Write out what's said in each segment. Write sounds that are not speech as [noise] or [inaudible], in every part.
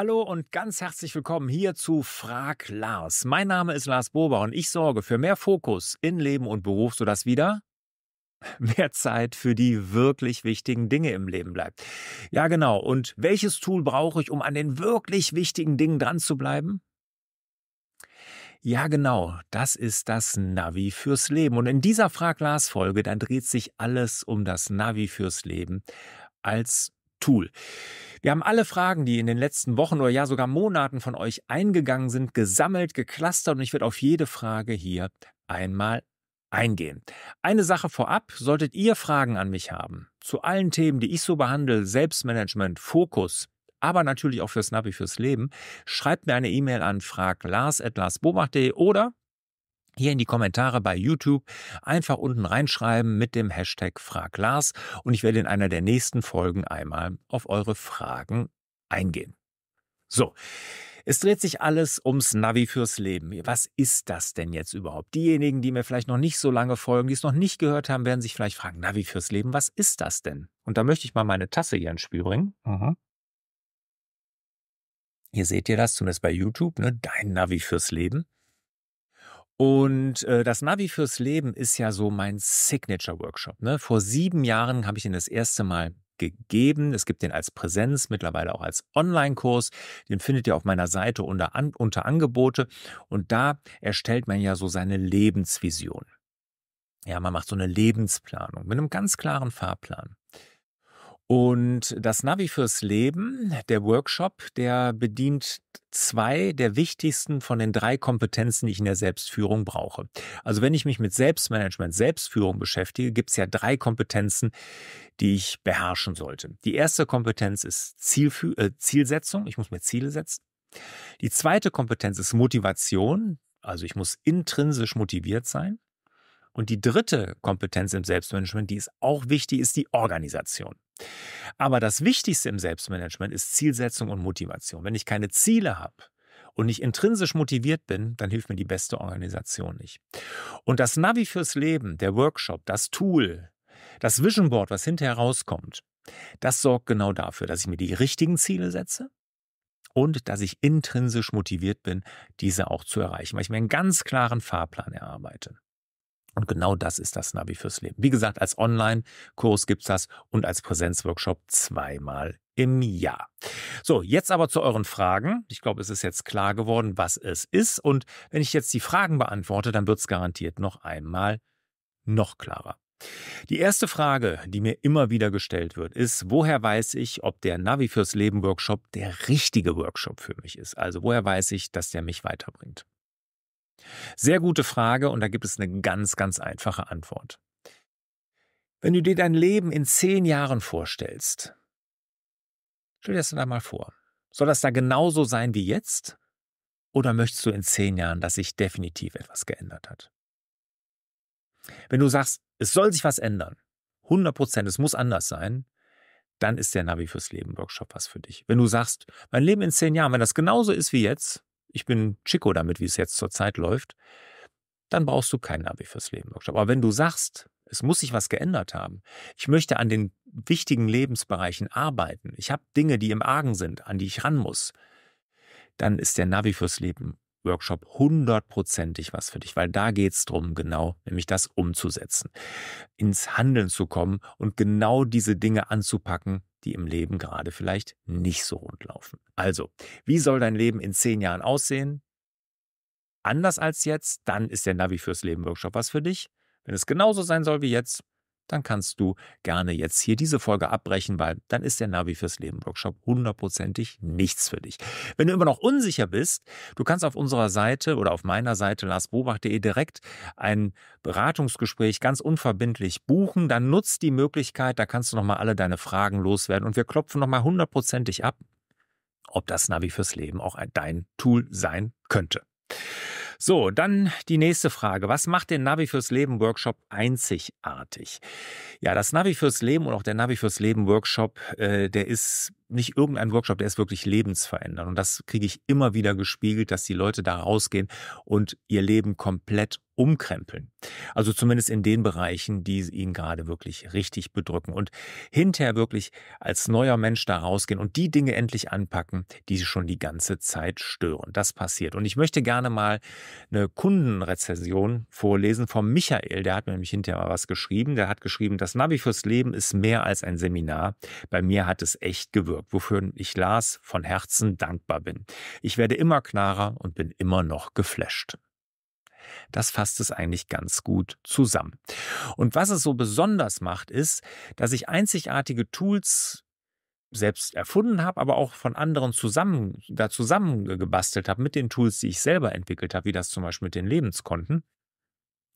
Hallo und ganz herzlich willkommen hier zu Frag Lars. Mein Name ist Lars Bober und ich sorge für mehr Fokus in Leben und Beruf, sodass wieder [laughs] mehr Zeit für die wirklich wichtigen Dinge im Leben bleibt. Ja, genau. Und welches Tool brauche ich, um an den wirklich wichtigen Dingen dran zu bleiben? Ja, genau, das ist das Navi fürs Leben. Und in dieser Frag-Lars-Folge, dann dreht sich alles um das Navi fürs Leben als Tool. Wir haben alle Fragen, die in den letzten Wochen oder ja sogar Monaten von euch eingegangen sind, gesammelt, geklustert und ich werde auf jede Frage hier einmal eingehen. Eine Sache vorab, solltet ihr Fragen an mich haben, zu allen Themen, die ich so behandle, Selbstmanagement, Fokus, aber natürlich auch fürs Snappy fürs Leben, schreibt mir eine E-Mail an fraglars.larsbobach.de oder hier in die Kommentare bei YouTube einfach unten reinschreiben mit dem Hashtag FragLars und ich werde in einer der nächsten Folgen einmal auf eure Fragen eingehen. So. Es dreht sich alles ums Navi fürs Leben. Was ist das denn jetzt überhaupt? Diejenigen, die mir vielleicht noch nicht so lange folgen, die es noch nicht gehört haben, werden sich vielleicht fragen, Navi fürs Leben, was ist das denn? Und da möchte ich mal meine Tasse hier ins Spiel bringen. Mhm. Hier seht ihr das, zumindest bei YouTube, ne? dein Navi fürs Leben. Und äh, das Navi fürs Leben ist ja so mein Signature-Workshop. Ne? Vor sieben Jahren habe ich ihn das erste Mal gegeben. Es gibt den als Präsenz, mittlerweile auch als Online-Kurs. Den findet ihr auf meiner Seite unter, An unter Angebote. Und da erstellt man ja so seine Lebensvision. Ja, man macht so eine Lebensplanung mit einem ganz klaren Fahrplan. Und das Navi fürs Leben, der Workshop, der bedient zwei der wichtigsten von den drei Kompetenzen, die ich in der Selbstführung brauche. Also wenn ich mich mit Selbstmanagement, Selbstführung beschäftige, gibt es ja drei Kompetenzen, die ich beherrschen sollte. Die erste Kompetenz ist Zielfü äh, Zielsetzung. Ich muss mir Ziele setzen. Die zweite Kompetenz ist Motivation. Also ich muss intrinsisch motiviert sein. Und die dritte Kompetenz im Selbstmanagement, die ist auch wichtig, ist die Organisation. Aber das Wichtigste im Selbstmanagement ist Zielsetzung und Motivation. Wenn ich keine Ziele habe, und nicht intrinsisch motiviert bin, dann hilft mir die beste Organisation nicht. Und das Navi fürs Leben, der Workshop, das Tool, das Vision Board, was hinterher rauskommt, das sorgt genau dafür, dass ich mir die richtigen Ziele setze und dass ich intrinsisch motiviert bin, diese auch zu erreichen, weil ich mir einen ganz klaren Fahrplan erarbeite. Und genau das ist das Navi fürs Leben. Wie gesagt, als Online-Kurs gibt's das und als Präsenzworkshop zweimal im Jahr. So, jetzt aber zu euren Fragen. Ich glaube, es ist jetzt klar geworden, was es ist. Und wenn ich jetzt die Fragen beantworte, dann wird's garantiert noch einmal noch klarer. Die erste Frage, die mir immer wieder gestellt wird, ist, woher weiß ich, ob der Navi fürs Leben Workshop der richtige Workshop für mich ist? Also woher weiß ich, dass der mich weiterbringt? Sehr gute Frage und da gibt es eine ganz, ganz einfache Antwort. Wenn du dir dein Leben in zehn Jahren vorstellst, stell dir das dann mal vor. Soll das da genauso sein wie jetzt? Oder möchtest du in zehn Jahren, dass sich definitiv etwas geändert hat? Wenn du sagst, es soll sich was ändern, 100 Prozent, es muss anders sein, dann ist der Navi fürs Leben Workshop was für dich. Wenn du sagst, mein Leben in zehn Jahren, wenn das genauso ist wie jetzt, ich bin Chico damit, wie es jetzt zurzeit läuft, dann brauchst du keinen Abi fürs Leben Aber wenn du sagst, es muss sich was geändert haben. Ich möchte an den wichtigen Lebensbereichen arbeiten. Ich habe Dinge, die im Argen sind, an die ich ran muss. Dann ist der Navi fürs Leben Workshop hundertprozentig was für dich, weil da geht es darum, genau, nämlich das umzusetzen, ins Handeln zu kommen und genau diese Dinge anzupacken, die im Leben gerade vielleicht nicht so rund laufen. Also, wie soll dein Leben in zehn Jahren aussehen? Anders als jetzt, dann ist der Navi fürs Leben Workshop was für dich. Wenn es genauso sein soll wie jetzt, dann kannst du gerne jetzt hier diese Folge abbrechen, weil dann ist der Navi fürs Leben Workshop hundertprozentig nichts für dich. Wenn du immer noch unsicher bist, du kannst auf unserer Seite oder auf meiner Seite larsbobach.de direkt ein Beratungsgespräch ganz unverbindlich buchen. Dann nutzt die Möglichkeit, da kannst du nochmal alle deine Fragen loswerden und wir klopfen nochmal hundertprozentig ab, ob das Navi fürs Leben auch dein Tool sein könnte. So, dann die nächste Frage. Was macht den Navi fürs Leben Workshop einzigartig? Ja, das Navi fürs Leben und auch der Navi fürs Leben Workshop, äh, der ist nicht irgendein Workshop, der ist wirklich lebensverändernd. Und das kriege ich immer wieder gespiegelt, dass die Leute da rausgehen und ihr Leben komplett umkrempeln. Also zumindest in den Bereichen, die ihn gerade wirklich richtig bedrücken und hinterher wirklich als neuer Mensch da rausgehen und die Dinge endlich anpacken, die sie schon die ganze Zeit stören. Das passiert. Und ich möchte gerne mal eine Kundenrezension vorlesen vom Michael. Der hat mir nämlich hinterher mal was geschrieben. Der hat geschrieben, das Navi fürs Leben ist mehr als ein Seminar. Bei mir hat es echt gewirkt, wofür ich Lars von Herzen dankbar bin. Ich werde immer klarer und bin immer noch geflasht. Das fasst es eigentlich ganz gut zusammen. Und was es so besonders macht, ist, dass ich einzigartige Tools selbst erfunden habe, aber auch von anderen zusammen, da zusammengebastelt habe mit den Tools, die ich selber entwickelt habe, wie das zum Beispiel mit den Lebenskonten.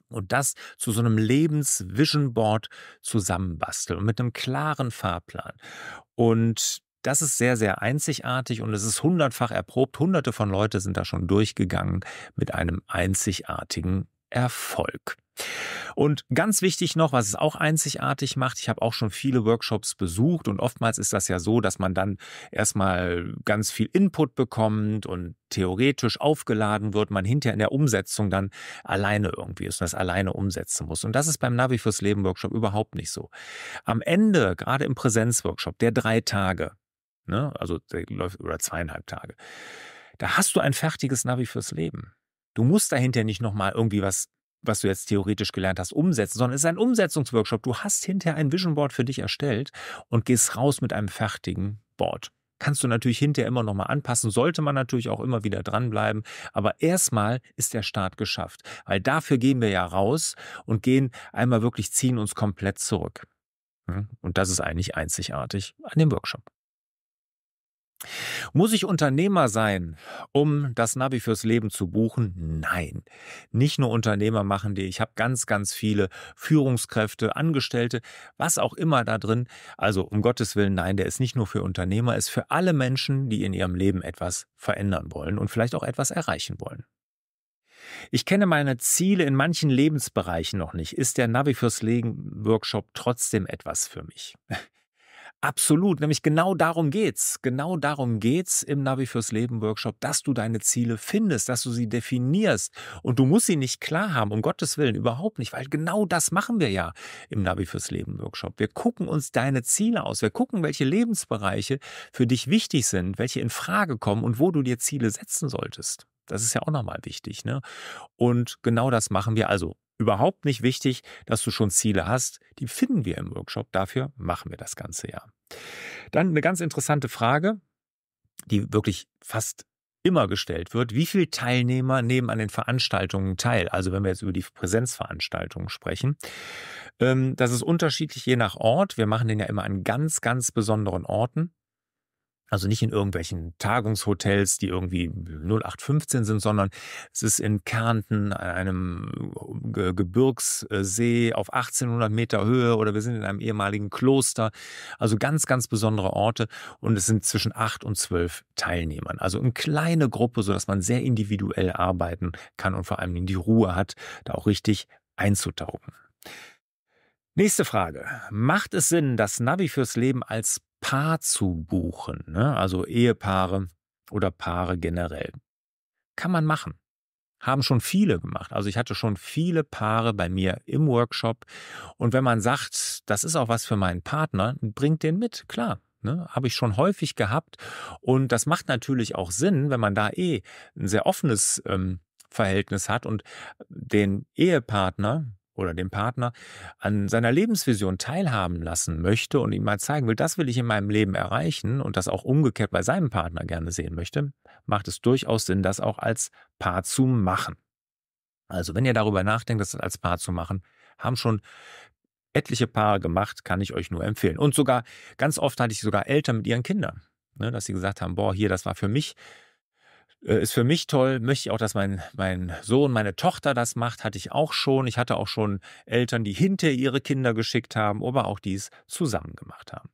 Und das zu so einem Lebensvision Board zusammenbasteln und mit einem klaren Fahrplan. Und das ist sehr, sehr einzigartig und es ist hundertfach erprobt. Hunderte von Leute sind da schon durchgegangen mit einem einzigartigen Erfolg. Und ganz wichtig noch, was es auch einzigartig macht, ich habe auch schon viele Workshops besucht und oftmals ist das ja so, dass man dann erstmal ganz viel Input bekommt und theoretisch aufgeladen wird, man hinterher in der Umsetzung dann alleine irgendwie ist und das alleine umsetzen muss. Und das ist beim Navi fürs Leben Workshop überhaupt nicht so. Am Ende, gerade im Präsenzworkshop, der drei Tage, ne? also läuft über zweieinhalb Tage. Da hast du ein fertiges Navi fürs Leben. Du musst dahinter nicht nochmal irgendwie was, was du jetzt theoretisch gelernt hast, umsetzen, sondern es ist ein Umsetzungsworkshop. Du hast hinterher ein Vision Board für dich erstellt und gehst raus mit einem fertigen Board. Kannst du natürlich hinterher immer nochmal anpassen, sollte man natürlich auch immer wieder dranbleiben. Aber erstmal ist der Start geschafft, weil dafür gehen wir ja raus und gehen einmal wirklich, ziehen uns komplett zurück. Hm? Und das ist eigentlich einzigartig an dem Workshop. Muss ich Unternehmer sein, um das Navi fürs Leben zu buchen? Nein. Nicht nur Unternehmer machen die. Ich habe ganz, ganz viele Führungskräfte, Angestellte, was auch immer da drin. Also um Gottes Willen, nein, der ist nicht nur für Unternehmer, ist für alle Menschen, die in ihrem Leben etwas verändern wollen und vielleicht auch etwas erreichen wollen. Ich kenne meine Ziele in manchen Lebensbereichen noch nicht. Ist der Navi fürs Leben Workshop trotzdem etwas für mich? Absolut, nämlich genau darum geht's. Genau darum geht's im Navi fürs Leben Workshop, dass du deine Ziele findest, dass du sie definierst und du musst sie nicht klar haben, um Gottes Willen überhaupt nicht, weil genau das machen wir ja im Navi fürs Leben Workshop. Wir gucken uns deine Ziele aus, wir gucken, welche Lebensbereiche für dich wichtig sind, welche in Frage kommen und wo du dir Ziele setzen solltest. Das ist ja auch nochmal wichtig. Ne? Und genau das machen wir also überhaupt nicht wichtig, dass du schon Ziele hast. Die finden wir im Workshop. Dafür machen wir das ganze Jahr. Dann eine ganz interessante Frage, die wirklich fast immer gestellt wird, wie viele Teilnehmer nehmen an den Veranstaltungen teil? Also wenn wir jetzt über die Präsenzveranstaltungen sprechen. Ähm, das ist unterschiedlich je nach Ort. Wir machen den ja immer an ganz, ganz besonderen Orten. Also nicht in irgendwelchen Tagungshotels, die irgendwie 0815 sind, sondern es ist in Kärnten, einem äh, Gebirgssee auf 1800 Meter Höhe oder wir sind in einem ehemaligen Kloster. Also ganz, ganz besondere Orte und es sind zwischen acht und zwölf Teilnehmern. Also eine kleine Gruppe, sodass man sehr individuell arbeiten kann und vor allem die Ruhe hat, da auch richtig einzutauchen. Nächste Frage. Macht es Sinn, das Navi fürs Leben als Paar zu buchen, ne? also Ehepaare oder Paare generell. Kann man machen. Haben schon viele gemacht. Also ich hatte schon viele Paare bei mir im Workshop. Und wenn man sagt, das ist auch was für meinen Partner, bringt den mit, klar. Ne, habe ich schon häufig gehabt. Und das macht natürlich auch Sinn, wenn man da eh ein sehr offenes ähm, Verhältnis hat und den Ehepartner oder den Partner an seiner Lebensvision teilhaben lassen möchte und ihm mal zeigen will, das will ich in meinem Leben erreichen und das auch umgekehrt bei seinem Partner gerne sehen möchte, macht es durchaus Sinn, das auch als Paar zu machen. Also wenn ihr darüber nachdenkt, das als Paar zu machen, haben schon etliche Paare gemacht, kann ich euch nur empfehlen. Und sogar ganz oft hatte ich sogar Eltern mit ihren Kindern, ne, dass sie gesagt haben, boah, hier, das war für mich äh, ist für mich toll. Möchte ich auch, dass mein, mein Sohn, meine Tochter das macht, hatte ich auch schon. Ich hatte auch schon Eltern, die hinter ihre Kinder geschickt haben, aber auch dies zusammen gemacht haben.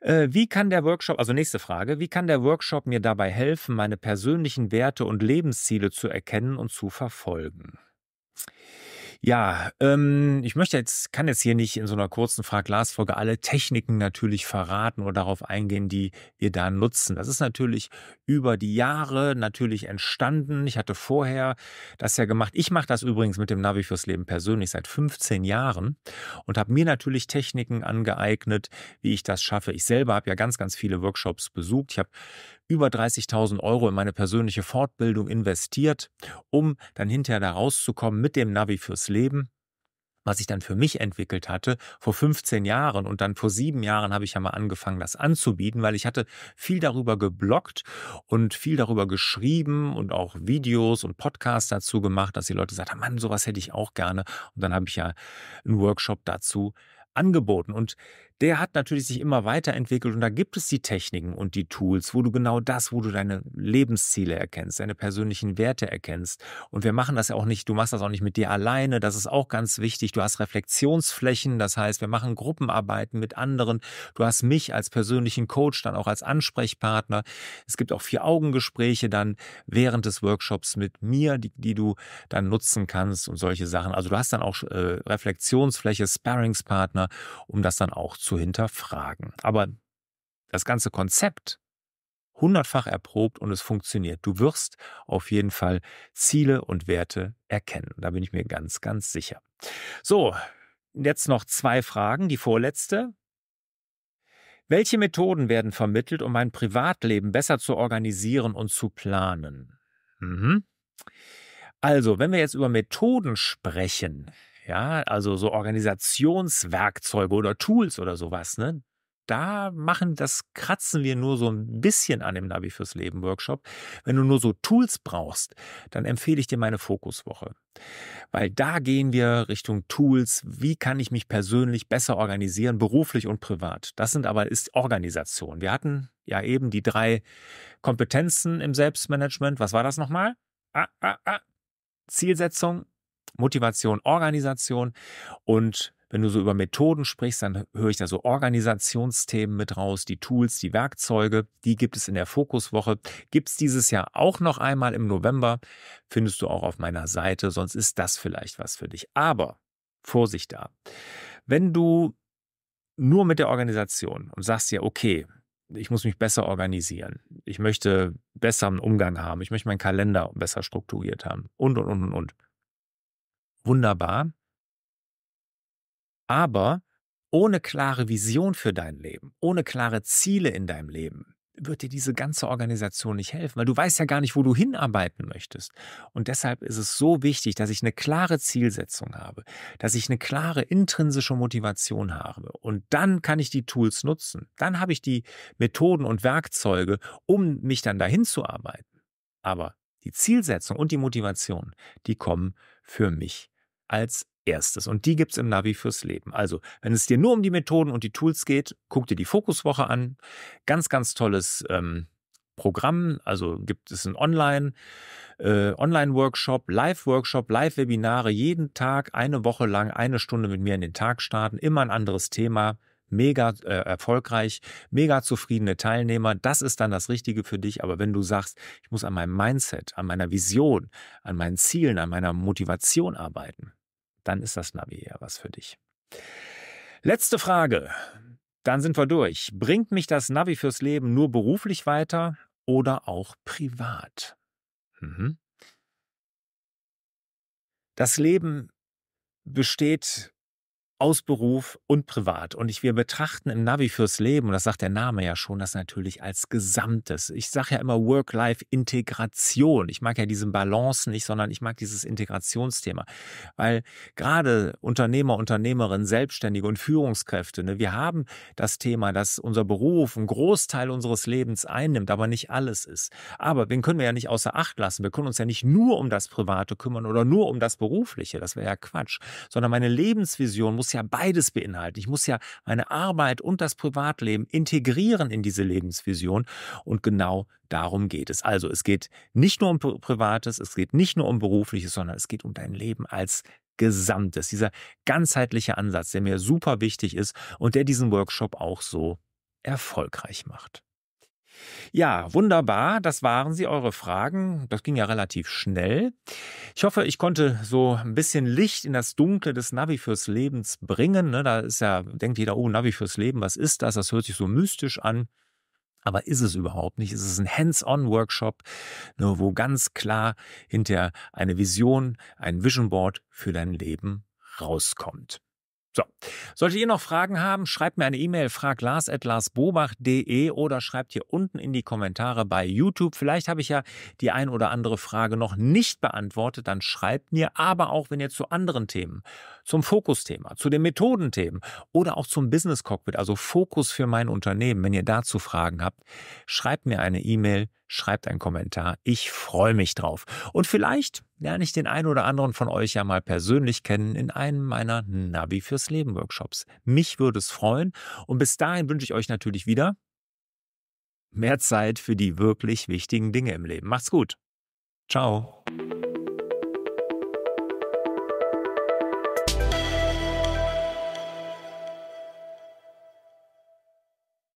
Äh, wie kann der Workshop, also nächste Frage, wie kann der Workshop mir dabei helfen, meine persönlichen Werte und Lebensziele zu erkennen und zu verfolgen? Ja, ähm, ich möchte jetzt, kann jetzt hier nicht in so einer kurzen Frag-Glas-Folge alle Techniken natürlich verraten oder darauf eingehen, die wir da nutzen. Das ist natürlich über die Jahre natürlich entstanden. Ich hatte vorher das ja gemacht. Ich mache das übrigens mit dem Navi fürs Leben persönlich seit 15 Jahren und habe mir natürlich Techniken angeeignet, wie ich das schaffe. Ich selber habe ja ganz, ganz viele Workshops besucht. Ich habe über 30.000 Euro in meine persönliche Fortbildung investiert, um dann hinterher da rauszukommen mit dem Navi fürs Leben. Leben, was ich dann für mich entwickelt hatte vor 15 Jahren und dann vor sieben Jahren habe ich ja mal angefangen, das anzubieten, weil ich hatte viel darüber gebloggt und viel darüber geschrieben und auch Videos und Podcasts dazu gemacht, dass die Leute sagten, Mann, sowas hätte ich auch gerne. Und dann habe ich ja einen Workshop dazu angeboten. Und der hat natürlich sich immer weiterentwickelt und da gibt es die Techniken und die Tools, wo du genau das, wo du deine Lebensziele erkennst, deine persönlichen Werte erkennst. Und wir machen das ja auch nicht, du machst das auch nicht mit dir alleine, das ist auch ganz wichtig. Du hast Reflexionsflächen, das heißt, wir machen Gruppenarbeiten mit anderen. Du hast mich als persönlichen Coach, dann auch als Ansprechpartner. Es gibt auch Vier-Augen-Gespräche dann während des Workshops mit mir, die, die du dann nutzen kannst und solche Sachen. Also du hast dann auch äh, Reflexionsfläche, Sparringspartner, um das dann auch zu hinterfragen. Aber das ganze Konzept hundertfach erprobt und es funktioniert. Du wirst auf jeden Fall Ziele und Werte erkennen. Da bin ich mir ganz, ganz sicher. So, jetzt noch zwei Fragen. Die vorletzte. Welche Methoden werden vermittelt, um mein Privatleben besser zu organisieren und zu planen? Mhm. Also, wenn wir jetzt über Methoden sprechen, ja, also so Organisationswerkzeuge oder Tools oder sowas, ne? Da machen, das kratzen wir nur so ein bisschen an dem Navi fürs Leben Workshop. Wenn du nur so Tools brauchst, dann empfehle ich dir meine Fokuswoche. Weil da gehen wir Richtung Tools. Wie kann ich mich persönlich besser organisieren, beruflich und privat? Das sind aber, ist Organisation. Wir hatten ja eben die drei Kompetenzen im Selbstmanagement. Was war das nochmal? Ah, ah, ah. Zielsetzung, Motivation, Organisation. Und wenn du so über Methoden sprichst, dann höre ich da so Organisationsthemen mit raus, die Tools, die Werkzeuge, die gibt es in der Fokuswoche. Gibt es dieses Jahr auch noch einmal im November, findest du auch auf meiner Seite, sonst ist das vielleicht was für dich. Aber Vorsicht da. Wenn du nur mit der Organisation und sagst dir, okay, ich muss mich besser organisieren, ich möchte besseren Umgang haben, ich möchte meinen Kalender besser strukturiert haben und, und, und, und, und wunderbar, aber ohne klare Vision für dein Leben, ohne klare Ziele in deinem Leben, wird dir diese ganze Organisation nicht helfen, weil du weißt ja gar nicht, wo du hinarbeiten möchtest. Und deshalb ist es so wichtig, dass ich eine klare Zielsetzung habe, dass ich eine klare intrinsische Motivation habe. Und dann kann ich die Tools nutzen. Dann habe ich die Methoden und Werkzeuge, um mich dann dahin zu arbeiten. Aber die Zielsetzung und die Motivation, die kommen für mich als erstes. Und die gibt es im Navi fürs Leben. Also, wenn es dir nur um die Methoden und die Tools geht, guck dir die Fokuswoche an. Ganz, ganz tolles ähm, Programm. Also gibt es einen Online, äh, Online-Workshop, Live-Workshop, Live-Webinare, jeden Tag, eine Woche lang, eine Stunde mit mir in den Tag starten, immer ein anderes Thema mega äh, erfolgreich, mega zufriedene Teilnehmer. Das ist dann das Richtige für dich. Aber wenn du sagst, ich muss an meinem Mindset, an meiner Vision, an meinen Zielen, an meiner Motivation arbeiten, dann ist das Navi eher was für dich. Letzte Frage. Dann sind wir durch. Bringt mich das Navi fürs Leben nur beruflich weiter oder auch privat? Mhm. Das Leben besteht aus Beruf und privat. Und ich, wir betrachten im Navi fürs Leben, und das sagt der Name ja schon, das natürlich als Gesamtes. Ich sage ja immer Work-Life-Integration. Ich mag ja diesen Balance nicht, sondern ich mag dieses Integrationsthema. Weil gerade Unternehmer, Unternehmerinnen, Selbstständige und Führungskräfte, ne, wir haben das Thema, dass unser Beruf einen Großteil unseres Lebens einnimmt, aber nicht alles ist. Aber den können wir ja nicht außer Acht lassen. Wir können uns ja nicht nur um das Private kümmern oder nur um das Berufliche. Das wäre ja Quatsch. Sondern meine Lebensvision muss ja ja beides beinhalten. Ich muss ja meine Arbeit und das Privatleben integrieren in diese Lebensvision. Und genau darum geht es. Also es geht nicht nur um Privates, es geht nicht nur um Berufliches, sondern es geht um dein Leben als Gesamtes. Dieser ganzheitliche Ansatz, der mir super wichtig ist und der diesen Workshop auch so erfolgreich macht. Ja, wunderbar. Das waren sie, eure Fragen. Das ging ja relativ schnell. Ich hoffe, ich konnte so ein bisschen Licht in das Dunkle des Navi fürs Lebens bringen. Ne? Da ist ja, denkt jeder, oh, Navi fürs Leben, was ist das? Das hört sich so mystisch an. Aber ist es überhaupt nicht? Es ist ein Hands-on-Workshop, ne? wo ganz klar hinter eine Vision, ein Vision Board für dein Leben rauskommt. So. Solltet ihr noch Fragen haben, schreibt mir eine E-Mail fraglars.larsbobach.de oder schreibt hier unten in die Kommentare bei YouTube. Vielleicht habe ich ja die ein oder andere Frage noch nicht beantwortet, dann schreibt mir, aber auch wenn ihr zu anderen Themen zum Fokusthema, zu den Methodenthemen oder auch zum Business Cockpit, also Fokus für mein Unternehmen. Wenn ihr dazu Fragen habt, schreibt mir eine E-Mail, schreibt einen Kommentar. Ich freue mich drauf. Und vielleicht lerne ich den einen oder anderen von euch ja mal persönlich kennen in einem meiner Navi fürs Leben Workshops. Mich würde es freuen. Und bis dahin wünsche ich euch natürlich wieder mehr Zeit für die wirklich wichtigen Dinge im Leben. Macht's gut. Ciao.